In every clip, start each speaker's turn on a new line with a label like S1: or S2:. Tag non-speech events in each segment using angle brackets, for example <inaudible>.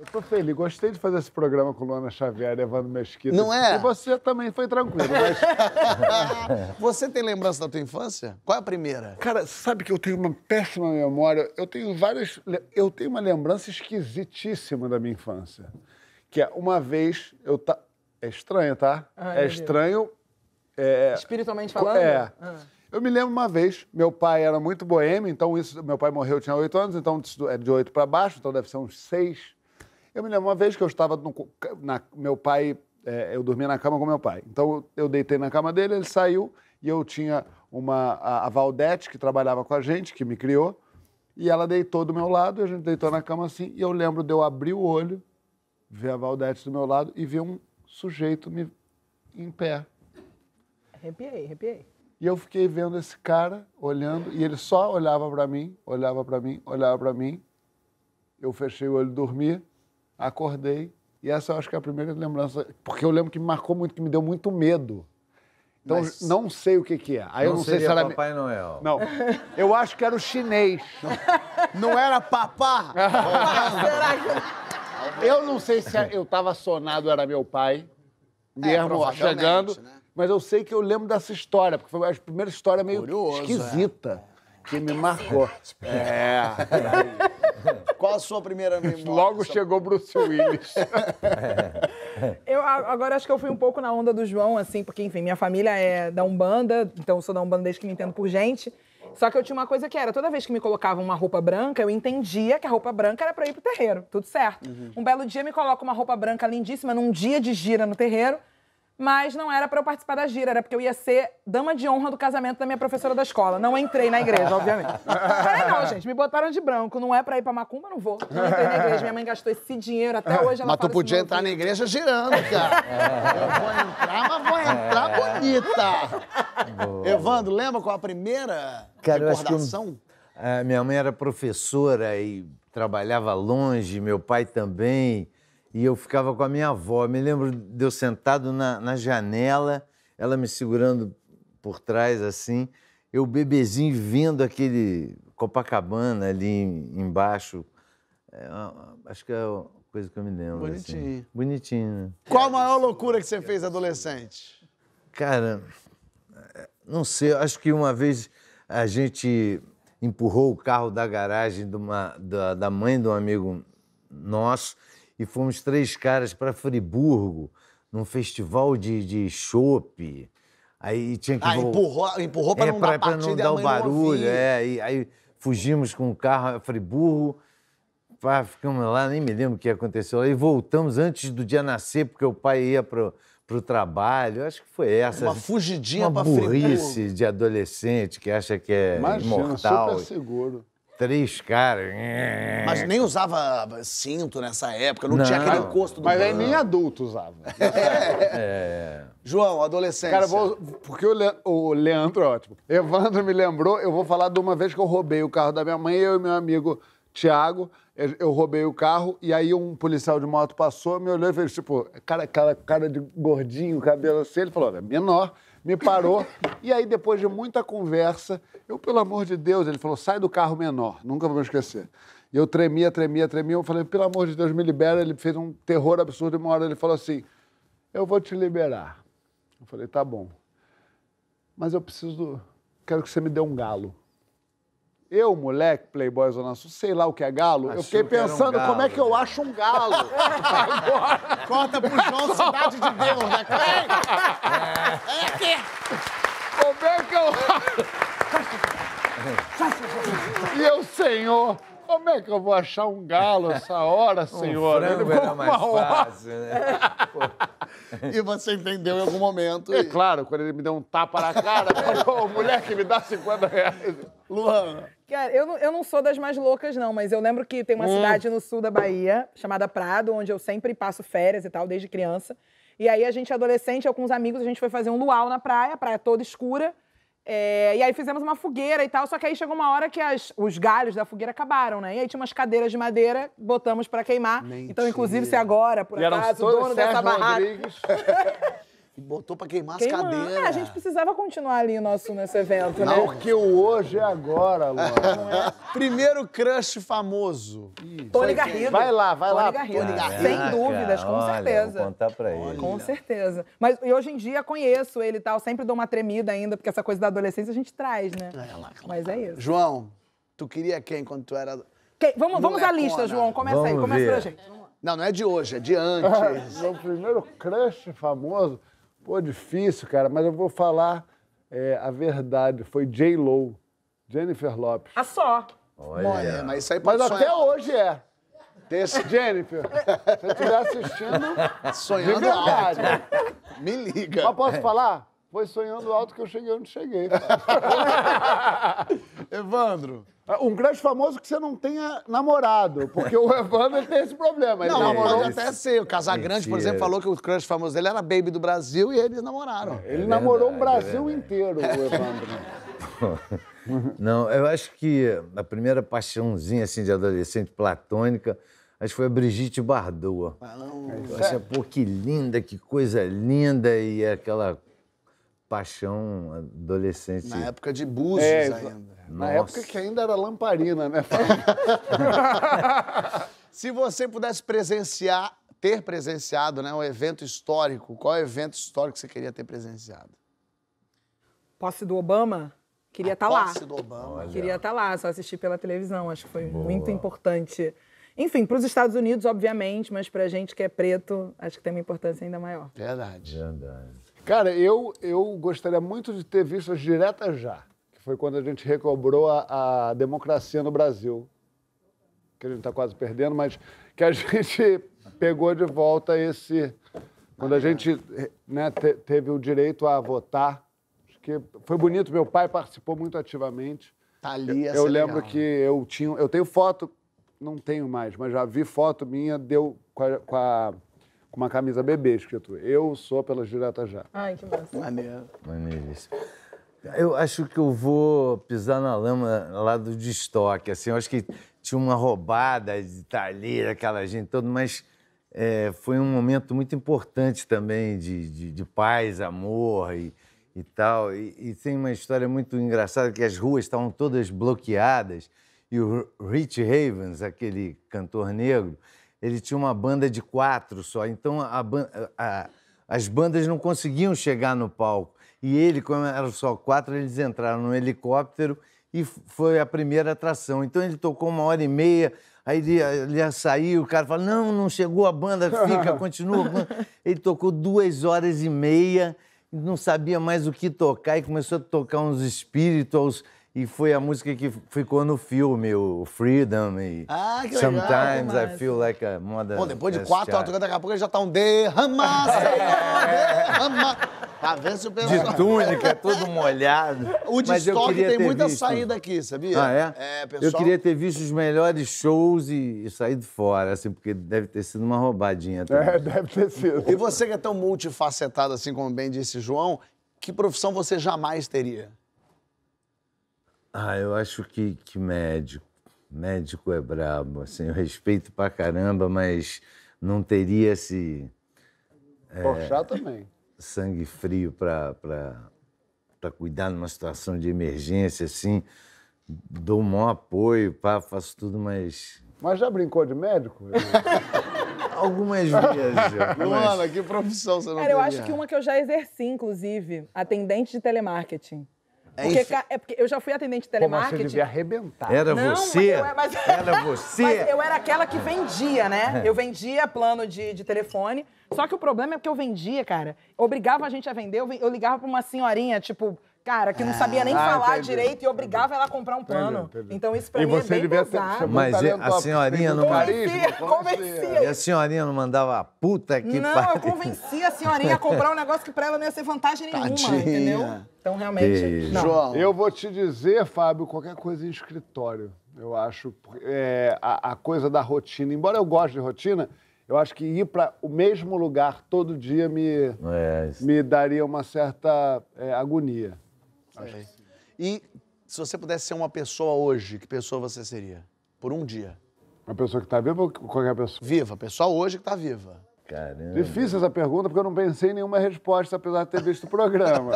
S1: Eu tô feliz, gostei de fazer esse programa com Luana Xavier levando minha Mesquita. Não é? E
S2: você também foi tranquilo,
S3: mas...
S1: <laughs> você tem lembrança da tua infância? Qual é a primeira? Cara, sabe que eu tenho uma péssima memória. Eu tenho várias. Eu tenho uma lembrança esquisitíssima da minha infância. Que é uma vez eu tá. É estranho, tá? Ai, ah, é estranho. É... Espiritualmente falando? É. Ah. Eu me lembro uma vez, meu pai era muito boêmio, então isso, meu pai morreu, eu tinha oito anos, então é de oito para baixo, então deve ser uns seis eu me lembro uma vez que eu estava no, na, meu pai, é, eu dormia na cama com meu pai. Então eu deitei na cama dele, ele saiu e eu tinha uma a, a Valdete que trabalhava com a gente, que me criou, e ela deitou do meu lado, e a gente deitou na cama assim, e eu lembro de eu abrir o olho, ver a Valdete do meu lado e ver um sujeito me em
S4: pé. Arrepiei, arrepiei.
S1: E eu fiquei vendo esse cara olhando e ele só olhava para mim, olhava para mim, olhava para mim. Eu fechei o olho, dormi acordei. E essa eu acho que é a primeira lembrança, porque eu lembro que me marcou muito, que me deu muito medo. Então, Mas não sei o que, que é. Aí não eu não sei se era. Papai
S3: Noel. Não.
S1: Eu acho que era o chinês. Não, era papá? Será <laughs> que. Eu não sei se é, eu estava sonado, era meu pai, mesmo é, chegando. Né? Mas eu sei que eu lembro dessa história, porque foi a primeira história meio Curioso, é. esquisita é. que me marcou. É. Qual a sua primeira <laughs> memória? Logo chegou
S3: Bruce Willis.
S4: <laughs> eu agora acho que eu fui um pouco na onda do João, assim, porque, enfim, minha família é da Umbanda, então eu sou da Umbanda desde que me entendo por gente. Só que eu tinha uma coisa que era, toda vez que me colocavam uma roupa branca, eu entendia que a roupa branca era para ir pro terreiro, tudo certo. Uhum. Um belo dia me coloca uma roupa branca lindíssima num dia de gira no terreiro mas não era para eu participar da gira, era porque eu ia ser dama de honra do casamento da minha professora da escola. Não entrei na igreja, obviamente. Falei, não, gente, me botaram de branco, não é para ir para macumba, não vou. Não entrei na igreja, minha mãe gastou esse dinheiro, até hoje ela Mas tu assim, podia entrar
S2: na igreja girando, cara. Eu vou entrar, mas vou entrar é. bonita. Boa. Evandro, lembra qual a primeira
S3: cara, recordação? Eu, é, minha mãe era professora e trabalhava longe, meu pai também e eu ficava com a minha avó. Me lembro de eu sentado na, na janela, ela me segurando por trás assim, eu bebezinho vendo aquele Copacabana ali embaixo. É, acho que é a coisa que eu me lembro. Bonitinho. Assim. Bonitinho. Né?
S2: Qual a maior loucura que você fez adolescente?
S3: Cara, é, não sei. Acho que uma vez a gente empurrou o carro da garagem uma, da, da mãe de um amigo nosso e fomos três caras para Friburgo, num festival de, de chope. Aí tinha que. Ah, vol... empurrou, empurrou para é, não pra, dar pra não dar o barulho. é, aí fugimos com o carro a Friburgo. Pá, ficamos lá, nem me lembro o que aconteceu. Aí voltamos antes do dia nascer, porque o pai ia para o trabalho. Acho que foi essa. Uma fugidinha uma burrice Friburgo. de adolescente que acha que é Imagina, imortal. Super seguro três caras. Mas
S2: nem usava cinto nessa época,
S1: não, não tinha aquele encosto do Mas aí nem adulto usava. <laughs>
S3: É. é.
S1: João, adolescência. Cara, vou, porque o, Le, o Leandro é ótimo. Evandro me lembrou, eu vou falar de uma vez que eu roubei o carro da minha mãe, eu e meu amigo Tiago eu roubei o carro e aí um policial de moto passou, me olhou e fez tipo, cara, cara, cara de gordinho, cabelo assim. Ele falou, é menor, me parou. e aí, depois de muita conversa, eu, pelo amor de Deus, ele falou, sai do carro menor, nunca vou me esquecer. E eu tremia, tremia, tremia. Eu falei, pelo amor de Deus, me libera. Ele fez um terror absurdo. E uma hora ele falou assim: eu vou te liberar. Eu falei, tá bom. Mas eu preciso. Quero que você me dê um galo. Eu, moleque, playboy sul sei lá o que é galo, Achou eu fiquei pensando um como é que eu
S2: né? acho um galo. Agora...
S1: <laughs> Corta pro João Cidade de Deus, né, cara? <laughs> É. é. aqui! que... Como é que eu... <laughs> e eu, senhor... Como é que eu vou achar um galo essa hora, senhora? <laughs> Um frango era mais fácil, né? <laughs> e você entendeu em algum momento. É e... claro, quando ele me deu um tapa na cara, <laughs> falou, mulher que me dá 50 reais. Luana.
S4: Cara, eu, eu não sou das mais loucas, não, mas eu lembro que tem uma hum. cidade no sul da Bahia, chamada Prado, onde eu sempre passo férias e tal, desde criança. E aí a gente, adolescente, alguns amigos, a gente foi fazer um luau na praia, praia toda escura. É, e aí fizemos uma fogueira e tal, só que aí chegou uma hora que as, os galhos da fogueira acabaram, né? E aí tinha umas cadeiras de madeira, botamos para queimar. Mentira. Então, inclusive, se agora, por e acaso, o dono dessa barraca.
S2: <laughs> E botou pra queimar as cadeiras. É, a gente
S4: precisava continuar ali nosso, nesse evento, né? Porque o hoje é agora, Luana.
S2: <laughs> É? Primeiro crush famoso. Ih, Tony Garrido. Vai lá, vai Tony lá. Garrido. Tony
S3: Garrido. Sem dúvidas, com Olha, certeza. Vou contar pra ele. Com
S4: certeza. Mas e hoje em dia conheço ele e tal, sempre dou uma tremida ainda, porque essa coisa da adolescência a gente traz, né? É lá, lá, Mas é isso. João,
S2: tu queria quem quando tu era...
S4: Quem? Vamos, vamos à lista, João. Começa vamos aí, começa ver. pra gente.
S2: Não, não é de hoje, é de antes. <laughs>
S1: Meu primeiro crush famoso Pô, difícil, cara, mas eu vou falar é, a verdade. Foi J. Lo, Jennifer Lopes. Ah, só.
S2: Olha. É, mas isso aí pode Mas até hoje é.
S1: Desse... Jennifer, se você estiver
S2: assistindo, <laughs> sonhando de verdade. Alto. É Me liga. Mas posso é.
S1: falar? Foi sonhando alto que eu cheguei onde cheguei. <laughs> Evandro. Um crush famoso que você não tenha namorado, porque o Evandro tem esse problema. Ele não, namorou pode
S2: até ser. O Casagrande, por exemplo, falou que o crush famoso dele era baby do Brasil e eles namoraram. É, ele é namorou verdade, o
S1: Brasil é inteiro, o Evandro.
S3: <laughs> não, eu acho que a primeira paixãozinha assim, de adolescente platônica acho que foi a Brigitte Bardot. Ah, não. É, pô, que linda, que coisa linda, e é aquela paixão adolescente. Na época de
S2: búzios é, ainda. Nossa. Na época que ainda era lamparina, né? <laughs> Se você pudesse presenciar, ter presenciado né, um evento histórico, qual evento histórico você queria ter presenciado?
S4: Posse do Obama? Queria estar tá lá. Posse do Obama. Olha. Queria estar tá lá, só assistir pela televisão, acho que foi Boa. muito importante. Enfim, para os Estados Unidos, obviamente, mas para a gente que é preto, acho que tem uma importância ainda maior.
S1: Verdade. Verdade.
S4: Cara, eu, eu gostaria muito de ter visto as diretas
S1: já, que foi quando a gente recobrou a, a democracia no Brasil, que a gente está quase perdendo, mas que a <laughs> gente pegou de volta esse. Quando a gente né, te, teve o direito a votar, que foi bonito, meu pai participou muito ativamente. Tá ali essa Eu lembro legal. que eu tinha. Eu tenho foto, não tenho mais, mas já vi foto minha, deu com a, com a com uma camisa bebê escrito Eu sou pelas diretas já.
S4: Ai, que massa.
S3: Maneiro. Maneiríssimo. Eu acho que eu vou pisar na lama lá do destoque, assim, eu acho que tinha uma roubada de talher, aquela gente toda, mas é, foi um momento muito importante também de, de, de paz, amor e, e tal. E, e, tem uma história muito engraçada que as ruas estavam todas bloqueadas e o Rich Havens, aquele cantor negro, ele tinha uma banda de quatro só, então a, a, as bandas não conseguiam chegar no palco. E ele, como eram só quatro, eles entraram no helicóptero e foi a primeira atração. Então ele tocou uma hora e meia, aí ele, ele ia sair, o cara falou: não, não chegou a banda, fica, <laughs> continua. Ele tocou duas horas e meia, não sabia mais o que tocar e começou a tocar uns espíritos e foi a música que ficou no filme, o Freedom e ah, que legal, Sometimes I Feel Like a Modern. Pô, depois de quatro horas tocando,
S2: daqui a pouco já tá um derrama, <laughs> derrama. Tá vendo se o
S3: pessoal... De túnica, é todo molhado. O Discord tem muita visto... saída
S2: aqui, sabia? Ah, é?
S3: É, pessoal... Eu queria ter visto os melhores shows e, e saído fora, assim, porque deve ter sido uma roubadinha. É, também. É, deve
S2: ter sido. E você que é tão multifacetado, assim como bem disse João, que profissão você jamais teria?
S3: Ah, eu acho que, que médico. Médico é brabo, assim, eu respeito pra caramba, mas não teria esse...
S1: É, Porchat também.
S3: Sangue frio pra, pra, pra cuidar numa situação de emergência, assim. Dou o maior apoio, pá, faço tudo, mas...
S1: Mas já brincou de médico? <laughs> algumas vezes. Luana, mas... que
S3: profissão você
S2: não Cara, eu acho que
S4: uma que eu já exerci, inclusive, atendente de telemarketing. É porque, isso. é porque eu já fui atendente de telemarketing. Como você devia arrebentar. Era não, você? Eu, mas, era <laughs> você? Mas eu era aquela que vendia, né? É. Eu vendia plano de, de telefone. Só que o problema é que eu vendia, cara. Obrigava a gente a vender. Eu, eu ligava pra uma senhorinha, tipo, Cara, que não sabia nem ah, falar entendi, direito e obrigava ela a comprar um plano. Então isso pra é e mim você é bem pesado. Mas a senhorinha não... Convencia, convencia. E a
S3: senhorinha não mandava a puta que Não, pare... eu convencia
S4: a senhorinha a comprar um negócio que pra ela não ia ser vantagem nenhuma, Tadinha. entendeu? Então realmente,
S1: João, eu vou te dizer, Fábio, qualquer coisa em escritório. Eu acho é, a, a coisa da rotina. Embora eu goste de rotina, eu acho que ir para o mesmo lugar todo dia me, é, me daria uma certa é, agonia. E se você pudesse ser uma pessoa hoje,
S2: que pessoa você seria? Por um dia. Uma pessoa que está viva ou qualquer pessoa? Viva, pessoa hoje
S1: que está viva. Caramba. Difícil essa pergunta, porque eu não pensei em nenhuma resposta, apesar de ter visto o programa.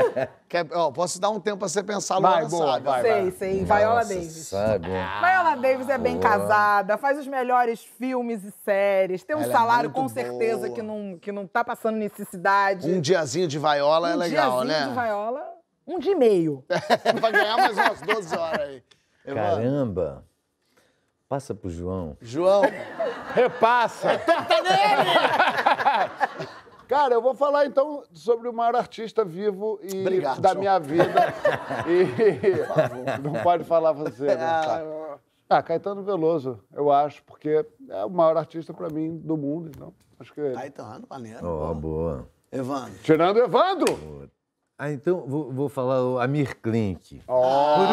S2: <laughs> Quer, ó, posso dar um tempo para você pensar, logo. vai, sabe. Vai, sei, vai. sei. Viola Davis. Sabe. Né?
S4: Viola Davis é bem casada, faz os melhores filmes e séries, tem um ela é salário é com certeza que não, que não tá passando necessidade. Um
S2: diazinho de Viola é um é legal, né? Um diazinho de
S4: Viola um dia e meio. <laughs> Vai ganhar mais umas 12 horas aí.
S1: Caramba! Passa pro João. João! Repassa! Aperta nele! <laughs> Cara, eu vou falar então sobre o maior artista vivo e Obrigado, da João. minha vida. <laughs> e... Não pode falar você, não, né? ah, tá? Ah, Caetano Veloso, eu acho, porque é o maior artista para mim do mundo, então acho que... Caetano, é ah, maneiro. Ó, oh, boa. Evandro. Tirando Evandro! Puta.
S3: Ah, então vou, vou falar o Amir Klink. Oh, por
S2: um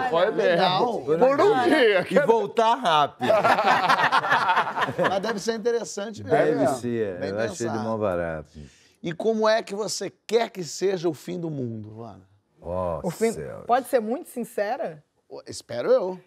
S2: dia. Foi legal. Por, por um dia. E
S3: voltar rápido. <laughs> Mas deve
S2: ser
S4: interessante mesmo. Deve ser. Bem eu pensado. achei de mão
S3: barato.
S2: E como é que você quer que seja o fim do mundo, Luana? Oh, o fim...
S4: Pode ser muito sincera? Espero eu.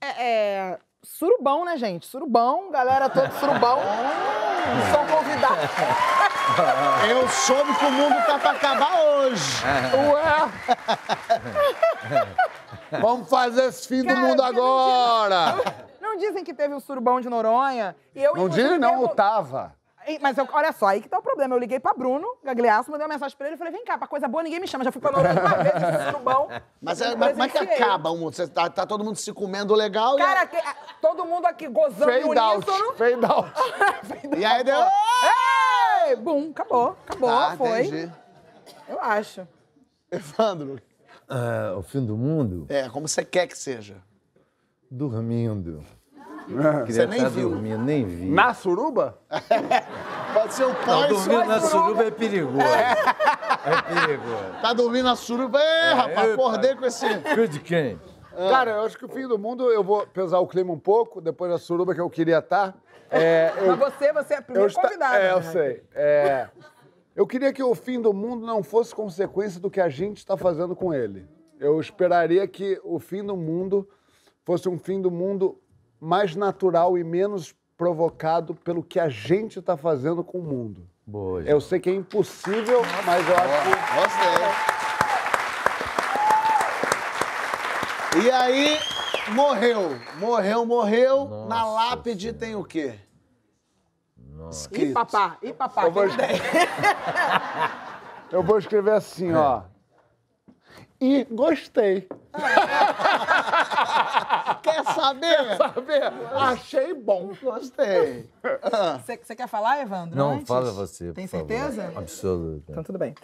S4: É, é... Surubão, né, gente? Surubão, galera todo surubão. Ah.
S2: São convidados. Eu soube que o mundo tá pra acabar
S1: hoje. Ué! <laughs> Vamos fazer esse fim Cara, do mundo agora!
S4: Não, dizem, que teve o surubão de Noronha? Eu, não dizem, não, eu... o Tava. Mas eu, olha só, aí que tá o problema. Eu liguei pra Bruno Gagliasso, mandei uma mensagem pra ele e falei: vem cá, pra coisa boa ninguém me chama. Já fui pra Noronha uma vez,
S2: esse surubão. Mas é, como é que acaba o mundo? Você tá, tá, todo mundo se comendo legal Cara, e. Cara, todo mundo aqui gozando Fade uníssono. Fade out. <laughs>
S4: Fade out. E aí deu foi, bum, acabou, acabou, ah, foi. Entendi. Eu acho.
S2: Evandro.
S3: É, o fim do mundo?
S2: É, como você quer que seja.
S3: Dormindo.
S2: É.
S1: Você nem viu. Dormindo,
S3: nem vi. Na
S1: suruba? <laughs> Pode ser o pós. Tá dormindo na suruba
S3: é perigoso. É.
S1: é, perigoso.
S2: Tá dormindo na suruba? É, é rapaz, acordei com esse... Que de
S3: quem?
S1: Ah. Cara, eu acho que o fim do mundo, eu vou pesar o clima um pouco, depois da suruba que eu queria estar. Tá. É, eu, Mas
S4: você, você é a primeira está... convidada. É, né, eu né? sei.
S1: É, eu queria que o fim do mundo não fosse consequência do que a gente está fazendo com ele. Eu esperaria que o fim do mundo fosse um fim do mundo mais natural e menos provocado pelo que a gente está fazendo com o mundo. Boa, eu sei que é impossível, mas eu acho
S3: que... Nossa, é.
S1: E aí,
S2: morreu. Morreu, morreu. Nossa Na lápide senhora. tem o quê?
S4: E papá, e papá. Eu vou, <laughs>
S1: Eu vou escrever assim, é. ó. E gostei. <laughs>
S4: Quer saber? Quer saber? Achei
S2: bom. Gostei. <laughs>
S4: Ah. Você quer falar, Evandro? Não, antes? fala você. Tem certeza? Favor.
S3: Absoluto. Então,
S4: tudo bem.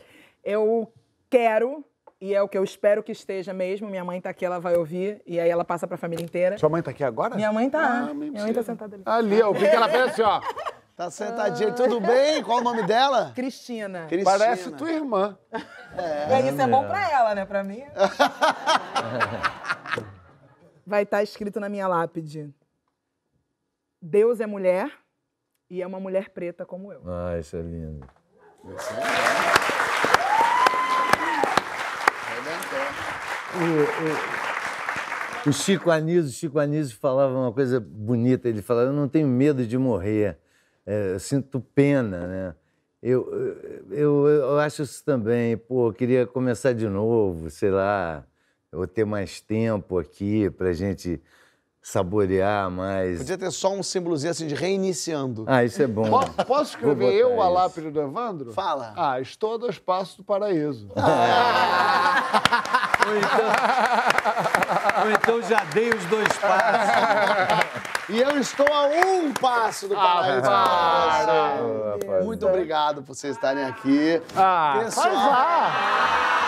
S4: Eu quero e é o que eu espero que esteja mesmo. Minha mãe tá aqui, ela vai ouvir, e aí ela passa pra família inteira. Sua mãe tá aqui agora? Minha mãe tá. Ah, minha mãe tá sentada ali. Ali, eu vi que ela pensa? Assim, ó. Tá sentadinha. Ah. Tudo bem? Qual o nome dela? Cristina. Cristina. Parece tua irmã. É. aí, Isso é bom pra ela, né? Pra mim. <laughs> Vai estar tá escrito na minha lápide: Deus é mulher e é uma mulher preta como eu.
S3: Ah, isso é lindo. Isso é lindo. O, Chico Anísio, Chico Anísio falava uma coisa bonita, ele falava, eu não tenho medo de morrer, é, eu sinto pena, né? Eu, eu, eu acho isso também, pô, eu queria começar de novo, sei lá, ou ter mais tempo aqui para gente saborear mais. Podia
S2: ter só um símbolozinho assim de reiniciando. Ah, isso é bom. Posso,
S1: posso escrever eu a lápide do Evandro? Fala. Ah, estou a dois passos do paraíso. <laughs> Ah. Ou, então, ou então já dei os dois passos.
S2: E eu estou a um passo do ah, paraíso. Ah, para. Muito é. obrigado por vocês estarem aqui. Ah,
S1: Pessoal,